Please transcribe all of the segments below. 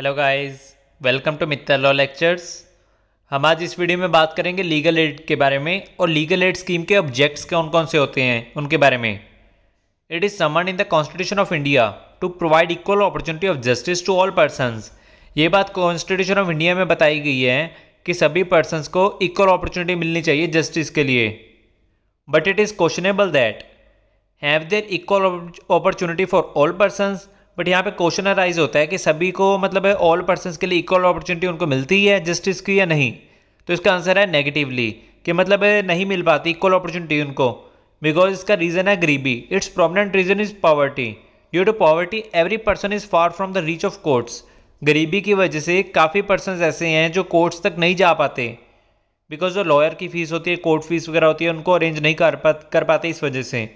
Hello guys welcome to Mittal law lectures हम आज इस वीडियो में बात करेंगे लीगल एड के बारे में और लीगल एड स्कीम के ऑब्जेक्ट्स कौन कौन से होते हैं उनके बारे में it is summon in the constitution of India to provide equal opportunity of justice to all person ये बात कॉन्स्टिट्यूशन ऑफ इंडिया में बताई गई है कि सभी पर्सनस को इक्वल अपॉर्चुनिटी मिलनी चाहिए जस्टिस के लिए but it is questionable that have there equal opportunity for all persons but यहाँ पे क्वेश्चन अराइज होता है कि सभी को मतलब ऑल पर्सन के लिए इक्वल अपॉर्चुनिटी उनको मिलती है जस्टिस की या नहीं तो इसका आंसर है नेगेटिवली कि मतलब नहीं मिल पाती इक्वल अपॉर्चुनिटी उनको बिकॉज इसका रीज़न है गरीबी it's prominent reason is poverty due to poverty every person is far from the reach of courts गरीबी की वजह से काफ़ी पर्सन ऐसे हैं जो कोर्ट्स तक नहीं जा पाते बिकॉज जो लॉयर की फ़ीस होती है कोर्ट फीस वगैरह होती है उनको अरेंज नहीं कर पा कर पाते इस वजह से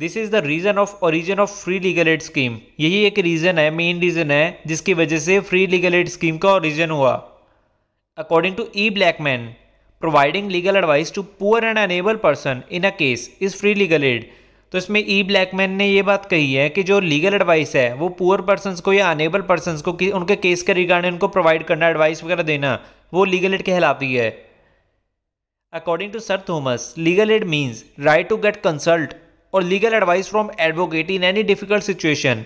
this is the reason of origin of free legal aid scheme यही एक रीज़न है मेन रीज़न है जिसकी वजह से फ्री लीगल एड स्कीम का ओरिजिन हुआ according to E Blackman providing legal advice to poor and unable person in a case is free legal aid तो इसमें ई e. ब्लैकमैन ने ये बात कही है कि जो लीगल एडवाइस है वो पुअर पर्सन को या अनेबल पर्सन को कि उनके केस के रिगार्डिंग उनको प्रोवाइड करना एडवाइस वगैरह देना वो लीगल एड कहलाती है according to sir Thomas legal aid means right to get consult और legal advice from advocate in any difficult situation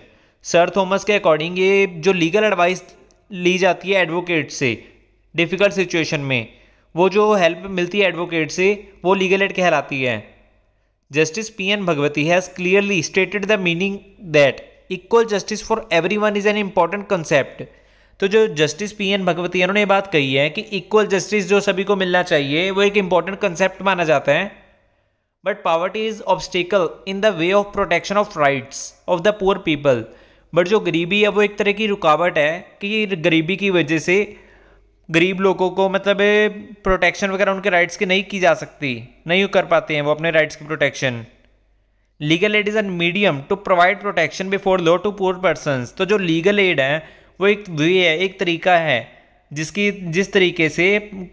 sir Thomas के अकॉर्डिंग ये जो लीगल एडवाइस ली जाती है एडवोकेट से डिफ़िकल्ट सिचुएशन में वो जो हेल्प मिलती है एडवोकेट से वो लीगल एड कहलाती है justice P N Bhagwati has clearly stated the meaning that equal justice for every one is an important concept तो जो जस्टिस पी एन भगवती उन्होंने ये बात कही है कि इक्वल जस्टिस जो सभी को मिलना चाहिए वो एक इम्पॉर्टेंट कंसेप्ट माना जाता है but poverty is obstacle in the way of protection of rights of the poor people but जो गरीबी है वो एक तरह की रुकावट है कि गरीबी की वजह से गरीब लोगों को मतलब प्रोटेक्शन वगैरह उनके राइट्स की नहीं की जा सकती नहीं कर पाते हैं वो अपने राइट्स की protection legal aid is an medium to provide protection before law to poor person तो जो लीगल एड है वो एक वे है एक तरीका है जिसकी जिस तरीके से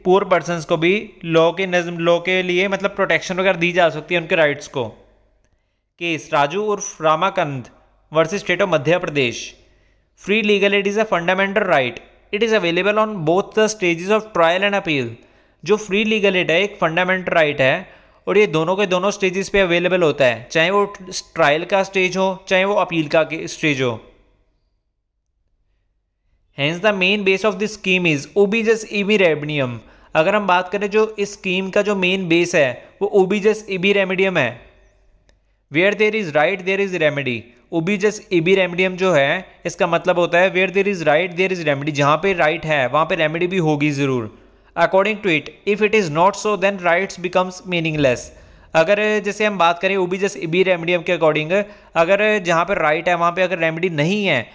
पुअर पर्सनस को भी लॉ के नज़म लॉ के लिए मतलब प्रोटेक्शन वगैरह दी जा सकती है उनके राइट्स को केस राजू उर्फ Ramakand versus state of Madhya Pradesh free legal aid is a fundamental right it is available on both the stages of trial and appeal जो फ्री लीगल एड है एक फंडामेंटल राइट है और ये दोनों के दोनों स्टेजेस पे अवेलेबल होता है चाहे वो ट्रायल का स्टेज हो चाहे वो अपील का स्टेज हो hence the main base of this scheme is ओबीजस ईबी रेमिडियम अगर हम बात करें जो इस स्कीम का जो मेन बेस है वो ओबीजस ईबी रेमिडियम है where there is right there is remedy ओबीजस ईबी रेमिडियम जो है इसका मतलब होता है where there is right there is remedy जहाँ पे राइट है वहाँ पे रेमेडी भी होगी ज़रूर according to it if it is not so then rights becomes meaningless अगर जैसे हम बात करें ओबीजस ईबी रेमिडियम के अकॉर्डिंग अगर जहाँ पर राइट है वहाँ पर अगर रेमेडी नहीं है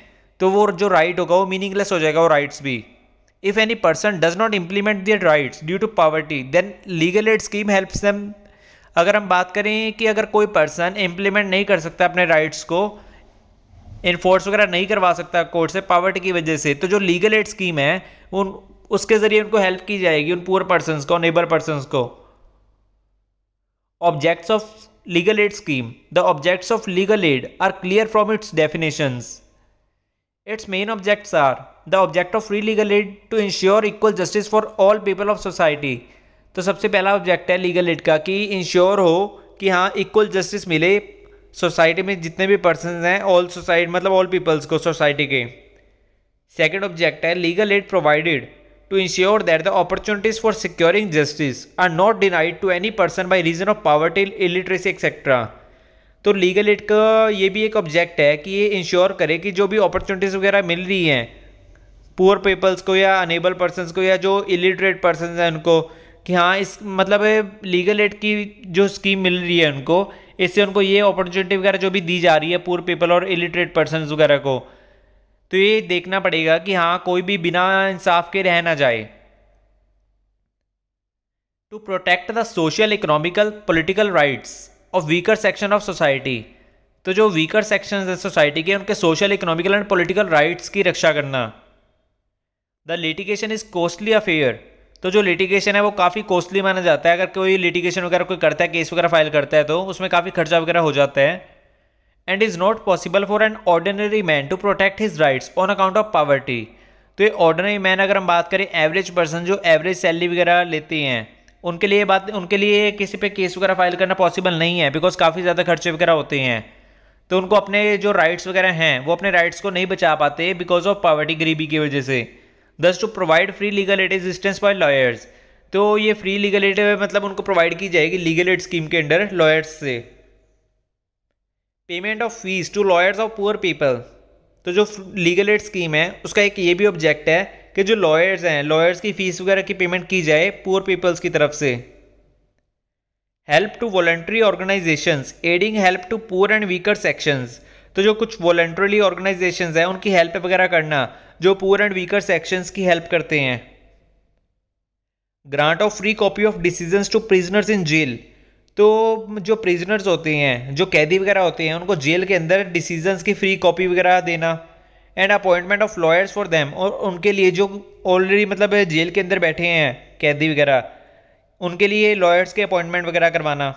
तो वो जो राइट होगा वो मीनिंगलेस हो जाएगा वो राइट्स भी if any person does not implement their rights due to poverty then legal aid scheme helps them अगर हम बात करें कि अगर कोई पर्सन इम्प्लीमेंट नहीं कर सकता अपने राइट्स को इन्फोर्स वगैरह नहीं करवा सकता कोर्ट से पावर्टी की वजह से तो जो लीगल एड स्कीम है उन उसके ज़रिए उनको हेल्प की जाएगी उन पुअर पर्सनस को नेबर पर्सनस को objects of legal aid scheme the objects of legal aid are clear from its definitions Its main objects are the object of free legal aid to ensure equal justice for all people of society. तो सबसे पहला object है legal aid का कि ensure हो कि हाँ equal justice मिले सोसाइटी में जितने भी पर्सन हैं ऑल सोसाइटी मतलब ऑल पीपल्स को सोसाइटी के सेकेंड ऑब्जेक्ट है legal aid provided to ensure that the opportunities for securing justice are not denied to any person by reason of poverty illiteracy etcetera तो legal aid का ये भी एक object है कि ये इंश्योर करे कि जो भी अपॉर्चुनिटीज़ वगैरह मिल रही हैं पुअर पीपल्स को या अनेबल पर्सनस को या जो इलिटरेट पर्सन हैं उनको कि हाँ इस मतलब लीगल एड की जो स्कीम मिल रही है उनको इससे उनको ये अपॉर्चुनिटी वगैरह जो भी दी जा रही है पुअर पीपल और इलिटरेट पर्सन वगैरह को तो ये देखना पड़ेगा कि हाँ कोई भी बिना इंसाफ के रह ना जाए to protect the social economical political rights और वीकर सेक्शन ऑफ सोसाइटी तो जो वीकर सेक्शन है सोसाइटी के उनके social economical and political rights की रक्षा करना the litigation is costly affair तो जो लिटिगेशन है वो काफ़ी कॉस्टली माना जाता है अगर कोई लिटिगेशन वगैरह कोई करता है केस वगैरह फाइल करता है तो उसमें काफ़ी खर्चा वगैरह हो जाता है and is not possible for an ordinary man to protect his rights on account of poverty तो ये ऑर्डिनरी मैन अगर हम बात करें एवरेज पर्सन जो एवरेज सैलरी वगैरह लेती हैं उनके लिए बात उनके लिए किसी पे केस वगैरह फाइल करना पॉसिबल नहीं है बिकॉज काफ़ी ज़्यादा खर्चे वगैरह होते हैं तो उनको अपने जो राइट्स वगैरह हैं वो अपने राइट्स को नहीं बचा पाते बिकॉज ऑफ पावर्टी गरीबी की वजह से thus to provide free legal aid assistance by lawyers तो ये फ्री लीगल एड मतलब उनको प्रोवाइड की जाएगी लीगल एड स्कीम के अंडर लॉयर्स से payment of fees to lawyers of poor people तो जो लीगल एड स्कीम है उसका एक ये भी ऑब्जेक्ट है कि जो लॉयर्स हैं लॉयर्स की फ़ीस वगैरह की पेमेंट की जाए पुअर पीपल्स की तरफ से help to voluntary organisation aiding help to poor and weaker section तो जो कुछ वॉल्ट्रली ऑर्गेनाइजेशन हैं उनकी हेल्प वगैरह करना जो पुअर एंड वीकर सेक्शन की हेल्प करते हैं grant of free copy of decision to prisoners in jail तो जो प्रिजनर्स होते हैं जो कैदी वगैरह होते हैं उनको जेल के अंदर डिसीजंस की फ्री कॉपी वगैरह देना and appointment of lawyers for them और उनके लिए जो ऑलरेडी मतलब जेल के अंदर बैठे हैं कैदी वगैरह उनके लिए लॉयर्स के अपॉइंटमेंट वगैरह करवाना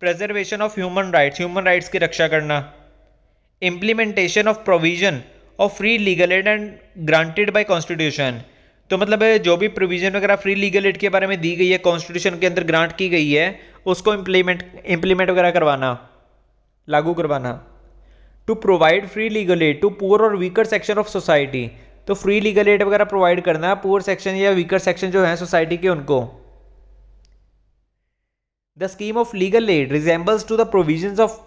preservation of human rights human rights की रक्षा करना implementation of provision of free legal aid and granted by constitution तो मतलब जो भी प्रोविजन वगैरह फ्री लीगल एड के बारे में दी गई है कॉन्स्टिट्यूशन के अंदर ग्रांट की गई है उसको इम्प्लीमेंट इम्प्लीमेंट वगैरह करवाना लागू करवाना to provide free legal aid to poor और वीकर सेक्शन ऑफ सोसाइटी तो फ्री लीगल एड वगैरह प्रोवाइड करना है पुअर सेक्शन या वीकर सेक्शन जो है सोसाइटी के उनको the scheme of legal aid resembles to the provision of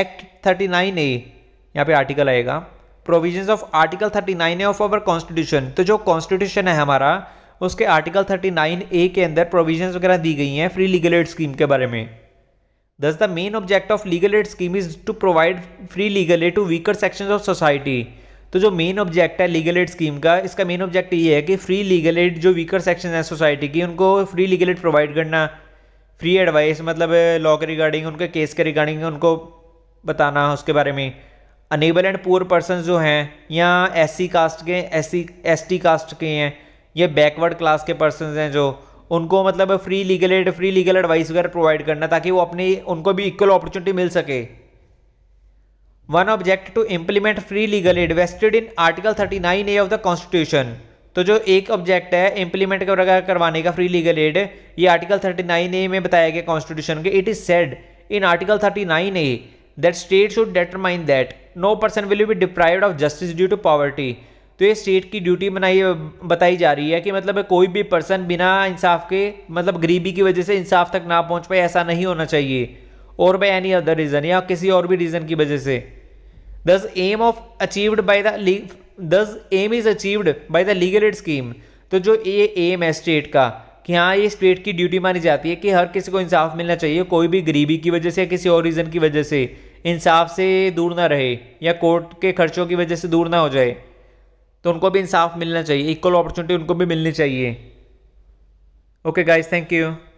act thirty nine A यहाँ पे आर्टिकल आएगा provision of article thirty nine A of our constitution तो जो कॉन्स्टिट्यूशन है हमारा उसके आर्टिकल थर्टी नाइन ए के अंदर प्रोविजन वगैरह दी गई हैं फ्री लीगल एड स्कीम के बारे में thus the main object of legal aid scheme is to provide free legal aid to weaker section of society तो जो मेन ऑब्जेक्ट है लीगल एड स्कीम का इसका मेन ऑब्जेक्ट ये है कि फ्री लीगल एड जो वीकर सेक्शन है सोसाइटी की उनको फ्री लीगल एड प्रोवाइड करना फ्री एडवाइस मतलब लॉ eh, के रिगार्डिंग उनके केस के रिगार्डिंग उनको बताना उसके बारे में अनेबल एंड पुअर पर्सन जो हैं या एस कास्ट के एस सी कास्ट के हैं या बैकवर्ड क्लास के पर्सन हैं जो उनको मतलब free legal aid free legal advice वगैरह प्रोवाइड करना ताकि वो अपनी उनको भी इक्वल अपॉर्चुनिटी मिल सके one object to implement free legal aid vested in article thirty nine A of the constitution तो जो एक ऑब्जेक्ट है इम्प्लीमेंट करवाने का फ्री लीगल एड ये आर्टिकल थर्टी नाइन ए में बताया गया कॉन्स्टिट्यूशन के it is said in article thirty nine A that state should determine that no person will be deprive of justice due to poverty तो ये state की duty बनाई बताई जा रही है कि मतलब कोई भी पर्सन बिना इंसाफ के मतलब गरीबी की वजह से इंसाफ तक ना पहुंच पाए ऐसा नहीं होना चाहिए और बाई एनी अदर रीज़न या किसी और भी रीज़न की वजह से this aim of achieved by the this aim is achieved by the legal aid scheme तो जो ये एम है स्टेट का कि हाँ ये स्टेट की ड्यूटी मानी जाती है कि हर किसी को इंसाफ मिलना चाहिए कोई भी गरीबी की वजह से या किसी और रीज़न की वजह से इंसाफ से दूर ना रहे या कोर्ट के खर्चों की वजह से दूर ना हो जाए तो उनको भी इंसाफ मिलना चाहिए इक्वल अपॉर्चुनिटी उनको भी मिलनी चाहिए ओके गाइज थैंक यू